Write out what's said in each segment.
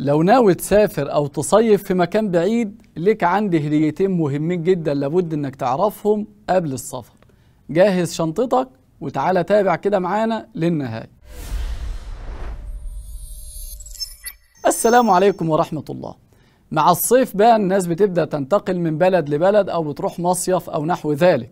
لو ناوي تسافر أو تصيف في مكان بعيد لك عندي هديتين مهمين جدا لابد إنك تعرفهم قبل السفر جهز شنطتك وتعالى تابع كده معانا للنهاية السلام عليكم ورحمة الله مع الصيف بقى الناس بتبدأ تنتقل من بلد لبلد أو بتروح مصيف أو نحو ذلك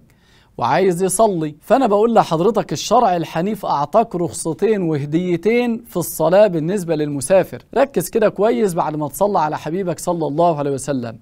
وعايز يصلي فانا بقول لحضرتك الشرع الحنيف اعطاك رخصتين وهديتين في الصلاه بالنسبه للمسافر ركز كده كويس بعد ما تصلي على حبيبك صلى الله عليه وسلم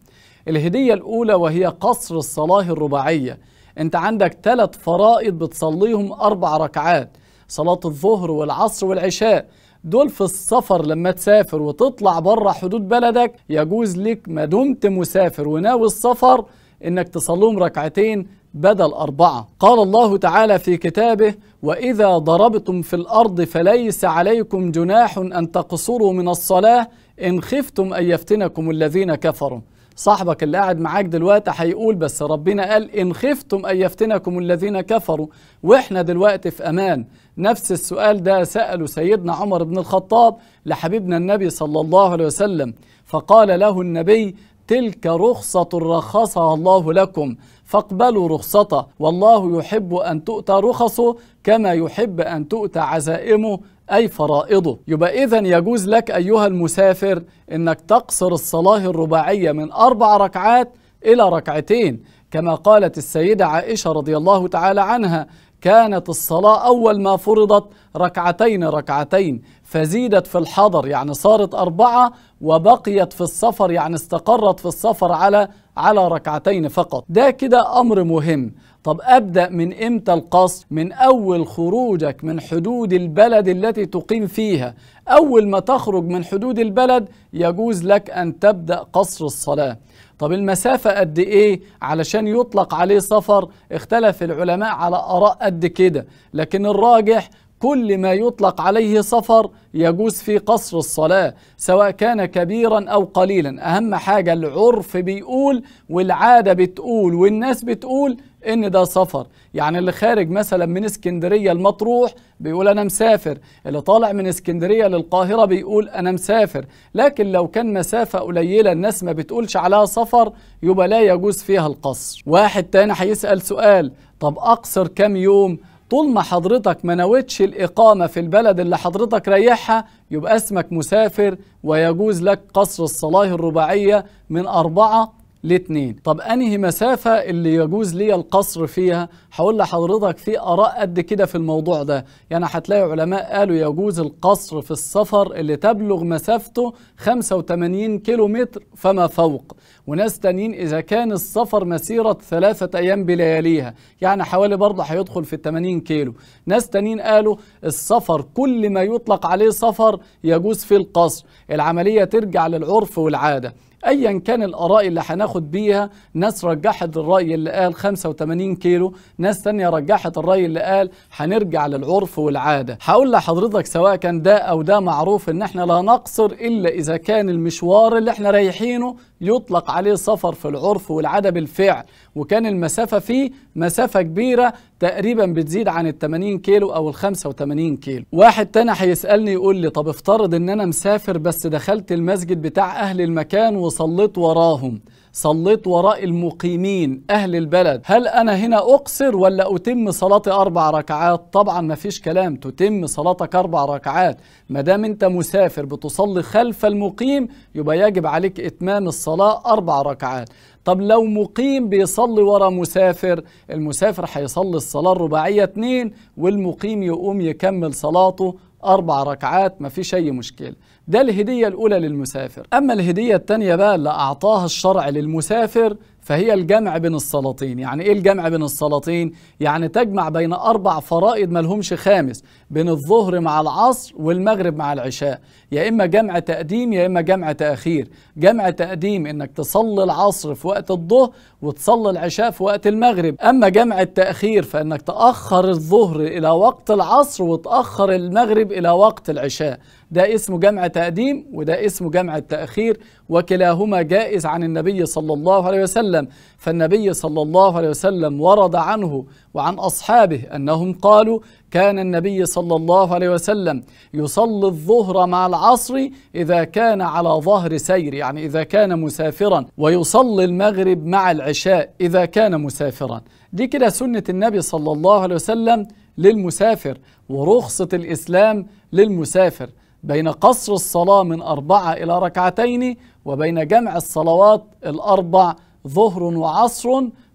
الهديه الاولى وهي قصر الصلاه الرباعيه انت عندك ثلاث فرائض بتصليهم اربع ركعات صلاه الظهر والعصر والعشاء دول في السفر لما تسافر وتطلع بره حدود بلدك يجوز لك ما دمت مسافر وناوي السفر انك تصليهم ركعتين بدل أربعة قال الله تعالى في كتابه وإذا ضربتم في الأرض فليس عليكم جناح أن تقصروا من الصلاة إن خفتم أن يفتنكم الذين كفروا صاحبك اللي قاعد معاك دلوقتي هيقول بس ربنا قال إن خفتم أن يفتنكم الذين كفروا وإحنا دلوقتي في أمان نفس السؤال ده سأله سيدنا عمر بن الخطاب لحبيبنا النبي صلى الله عليه وسلم فقال له النبي تلك رخصة رخصها الله لكم فاقبلوا رخصته والله يحب أن تؤتى رخصه كما يحب أن تؤتى عزائمه أي فرائضه يبقى إذا يجوز لك أيها المسافر أنك تقصر الصلاة الرباعية من أربع ركعات إلى ركعتين كما قالت السيدة عائشة رضي الله تعالى عنها كانت الصلاة أول ما فرضت ركعتين ركعتين فزيدت في الحضر يعني صارت أربعة وبقيت في السفر يعني استقرت في السفر على على ركعتين فقط ده كده أمر مهم طب أبدأ من إمتى القصر من أول خروجك من حدود البلد التي تقيم فيها أول ما تخرج من حدود البلد يجوز لك أن تبدأ قصر الصلاة طب المسافة قد إيه علشان يطلق عليه سفر اختلف العلماء على آراء قد كده لكن الراجح كل ما يطلق عليه سفر يجوز في قصر الصلاة سواء كان كبيرا أو قليلا أهم حاجة العرف بيقول والعادة بتقول والناس بتقول ان ده سفر يعني اللي خارج مثلا من اسكندريه لمطروح بيقول انا مسافر اللي طالع من اسكندريه للقاهره بيقول انا مسافر لكن لو كان مسافه قليله الناس ما بتقولش عليها سفر يبقى لا يجوز فيها القصر واحد تاني هيسال سؤال طب اقصر كام يوم طول ما حضرتك ما نويتش الإقامة في البلد اللي حضرتك رايحها يبقى اسمك مسافر ويجوز لك قصر الصلاة الرباعية من أربعة لاتنين طب انهي مسافة اللي يجوز لي القصر فيها هقول لحضرتك في اراء قد كده في الموضوع ده يعني هتلاقي علماء قالوا يجوز القصر في السفر اللي تبلغ مسافته 85 كيلو متر فما فوق وناس تانيين اذا كان السفر مسيرة ثلاثة ايام بلياليها يعني حوالي برضه هيدخل في ال 80 كيلو ناس تانيين قالوا السفر كل ما يطلق عليه سفر يجوز في القصر العملية ترجع للعرف والعادة ايا كان الاراء اللي هناخد بيها ناس رجحت الراي اللي قال 85 كيلو ناس تانية رجحت الراي اللي قال هنرجع للعرف والعاده هقول لحضرتك سواء كان ده او ده معروف ان احنا لا نقصر الا اذا كان المشوار اللي احنا رايحينه يطلق عليه سفر في العرف والعادة بالفعل وكان المسافة فيه مسافة كبيرة تقريبا بتزيد عن ال 80 كيلو أو ال 85 كيلو واحد تاني هيسألني يقول لي طب افترض ان انا مسافر بس دخلت المسجد بتاع اهل المكان وصليت وراهم صليت وراء المقيمين أهل البلد هل أنا هنا أقصر ولا أتم صلاتي أربع ركعات طبعا ما فيش كلام تتم صلاتك أربع ركعات ما دام أنت مسافر بتصلي خلف المقيم يبقى يجب عليك إتمام الصلاة أربع ركعات طب لو مقيم بيصلي ورا مسافر المسافر هيصلي الصلاة الرباعية اتنين والمقيم يقوم يكمل صلاته أربع ركعات ما فيش أي مشكلة ده الهدية الأولى للمسافر أما الهدية الثانية بقى اللي أعطاها الشرع للمسافر فهي الجمع بين السلاطين يعني ايه الجمع بين السلاطين يعني تجمع بين اربع فرائض ملهمش خامس بين الظهر مع العصر والمغرب مع العشاء يا اما جمع تقديم يا اما جمع تاخير جمع تقديم انك تصلي العصر في وقت الظهر وتصلي العشاء في وقت المغرب اما جمع التاخير فانك تاخر الظهر الى وقت العصر وتاخر المغرب الى وقت العشاء ده اسمه جمع تقديم وده اسمه جمع التأخير وكلاهما جائز عن النبي صلى الله عليه وسلم فالنبي صلى الله عليه وسلم ورد عنه وعن أصحابه أنهم قالوا كان النبي صلى الله عليه وسلم يصلي الظهر مع العصر إذا كان على ظهر سير يعني إذا كان مسافرا ويصلي المغرب مع العشاء إذا كان مسافرا دي كده سنة النبي صلى الله عليه وسلم للمسافر ورخصة الإسلام للمسافر بين قصر الصلاة من أربعة إلى ركعتين وبين جمع الصلوات الأربع ظهر وعصر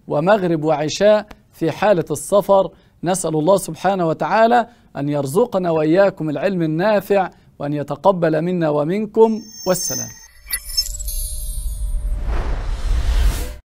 ومغرب وعشاء في حالة السفر نسأل الله سبحانه وتعالى أن يرزقنا وإياكم العلم النافع وأن يتقبل منا ومنكم والسلام